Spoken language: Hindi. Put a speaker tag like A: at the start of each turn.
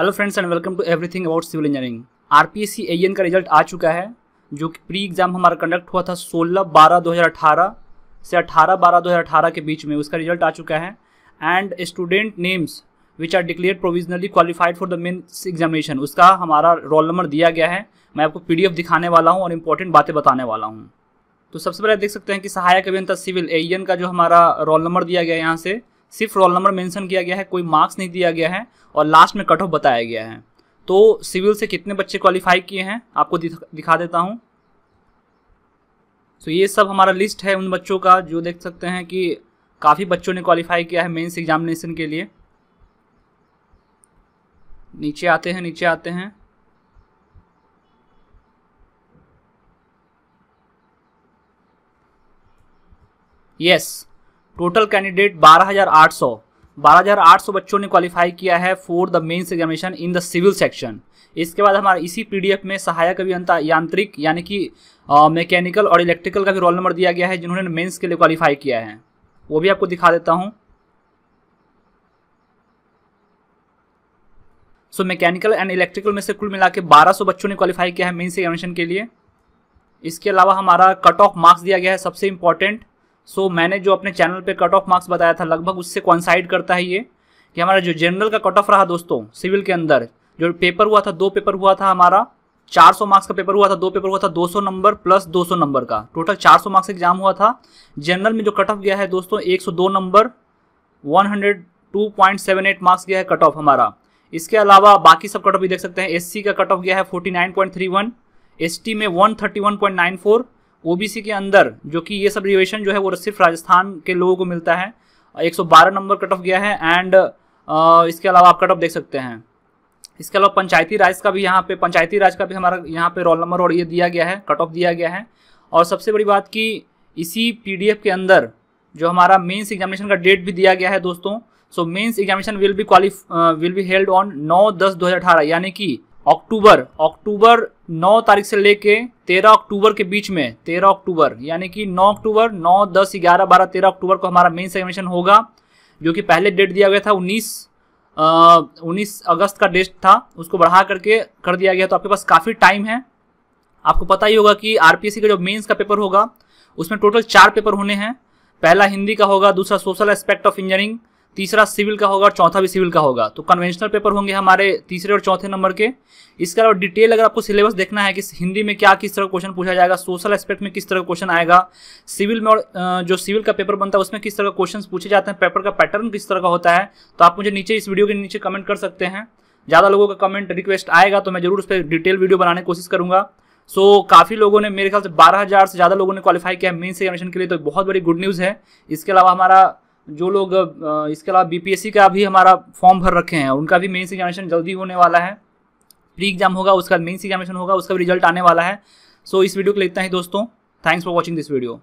A: hello friends and welcome to everything about civil engineering R P S C का रिजल्ट आ चुका है जो कि प्री एग्ज़ाम हमारा कंडक्ट हुआ था 16 बारह 2018 से 18 बारह 2018 के बीच में उसका रिजल्ट आ चुका है and student names which are declared provisionally qualified for the main examination उसका हमारा रोल नंबर दिया गया है मैं आपको पी दिखाने वाला हूँ और इंपॉर्टेंट बातें बताने वाला हूँ तो सबसे पहले देख सकते हैं कि सहायक अभियंता सिविल एन का जो हमारा रोल नंबर दिया गया है यहाँ से सिर्फ रोल नंबर मेंशन किया गया है कोई मार्क्स नहीं दिया गया है और लास्ट में कट ऑफ बताया गया है तो सिविल से कितने बच्चे क्वालिफाई किए हैं आपको दिखा देता हूँ तो ये सब हमारा लिस्ट है उन बच्चों का जो देख सकते हैं कि काफ़ी बच्चों ने क्वालिफाई किया है मेन्स एग्जामिनेशन के लिए नीचे आते हैं नीचे आते हैं यस टोटल कैंडिडेट 12,800 12,800 बच्चों ने क्वालिफाई किया है for the mains examination in the civil section इसके बाद हमारा इसी पीडीएफ में सहायक अभियंता यांत्रिक यानी कि मैकेनिकल और इलेक्ट्रिकल का भी रोल नंबर दिया गया है जिन्होंने मेन्स के लिए क्वालिफाई किया है वो भी आपको दिखा देता हूँ सो मैकेनिकल एंड इलेक्ट्रिकल में से कुल मिला के बारह बच्चों ने क्वालिफाई किया है मेन्स एग्जामिनेशन के लिए इसके अलावा हमारा कट ऑफ मार्क्स दिया गया है सबसे इम्पॉर्टेंट सो so, मैंने जो अपने चैनल पे कट ऑफ मार्क्स बताया था लगभग उससे कॉन्साइड करता है ये कि हमारा जो जनरल का कट ऑफ रहा दोस्तों सिविल के अंदर जो पेपर हुआ था दो पेपर हुआ था हमारा 400 मार्क्स का पेपर हुआ था दो पेपर हुआ था 200 नंबर प्लस 200 नंबर का टोटल 400 मार्क्स एग्जाम हुआ था जनरल में जो कट ऑफ गया है दोस्तों 102 नंबर 102.78 मार्क्स गया है कट ऑफ हमारा इसके अलावा बाकी सब कट ऑफ भी देख सकते हैं एससी का कट ऑफ गया है 49.31 एसटी में 131.94 ओबीसी के अंदर जो कि ये सब रिवेशन जो है वो सिर्फ राजस्थान के लोगों को मिलता है 112 नंबर कट ऑफ गया है एंड इसके अलावा आप कट ऑफ देख सकते हैं इसके अलावा पंचायती राज का भी यहाँ पे पंचायती राज का भी हमारा यहाँ पे रोल नंबर और ये दिया गया है कट ऑफ दिया गया है और सबसे बड़ी बात कि इसी पी के अंदर जो हमारा मेन्स एग्जामिनेशन का डेट भी दिया गया है दोस्तों so mains examination will be qualified will be held on नौ दस दो यानी कि अक्टूबर अक्टूबर नौ तारीख से लेके तेरह अक्टूबर के बीच में तेरह अक्टूबर यानी कि नौ अक्टूबर नौ दस ग्यारह बारह तेरह अक्टूबर को हमारा मेन्स एग्जामिनेशन होगा जो कि पहले डेट दिया गया था उन्नीस उन्नीस अगस्त का डेट था उसको बढ़ा करके कर दिया गया तो आपके पास काफ़ी टाइम है आपको पता ही होगा कि आरपीएससी का जो मेन्स का पेपर होगा उसमें टोटल चार पेपर होने हैं पहला हिंदी का होगा दूसरा सोशल एस्पेक्ट ऑफ इंजीनियरिंग तीसरा सिविल का होगा और चौथा भी सिविल का होगा तो कन्वेंशनल पेपर होंगे हमारे तीसरे और चौथे नंबर के इसके अलावा डिटेल अगर आपको सिलेबस देखना है कि हिंदी में क्या किस तरह का क्वेश्चन पूछा जाएगा सोशल एस्पेक्ट में किस तरह का क्वेश्चन आएगा सिविल में और जो सिविल का पेपर बनता है उसमें किस तरह का क्वेश्चन पूछे जाते हैं पेपर का पैटर्न किस तरह का होता है तो आप मुझे नीचे इस वीडियो के नीचे कमेंट कर सकते हैं ज़्यादा लोगों का कमेंट रिक्वेस्ट आएगा तो मैं जरूर उस पर डिटेल वीडियो बनाने की कोशिश करूँगा सो so, काफ़ी लोगों ने मेरे ख्याल से 12,000 से ज़्यादा लोगों ने क्वालिफाई किया मेन्स एग्जामिनेशन के लिए तो बहुत बड़ी गुड न्यूज़ है इसके अलावा हमारा जो लोग इसके अलावा बीपीएससी का भी हमारा फॉर्म भर रखे हैं उनका भी मेन्स एग्जामिनेशन जल्दी होने वाला है प्री एग्जाम होगा उसका मेन्स एग्जामिनेशन होगा उसका भी रिजल्ट आने वाला है सो so, इस वीडियो को लेते हैं दोस्तों thanks for watching this video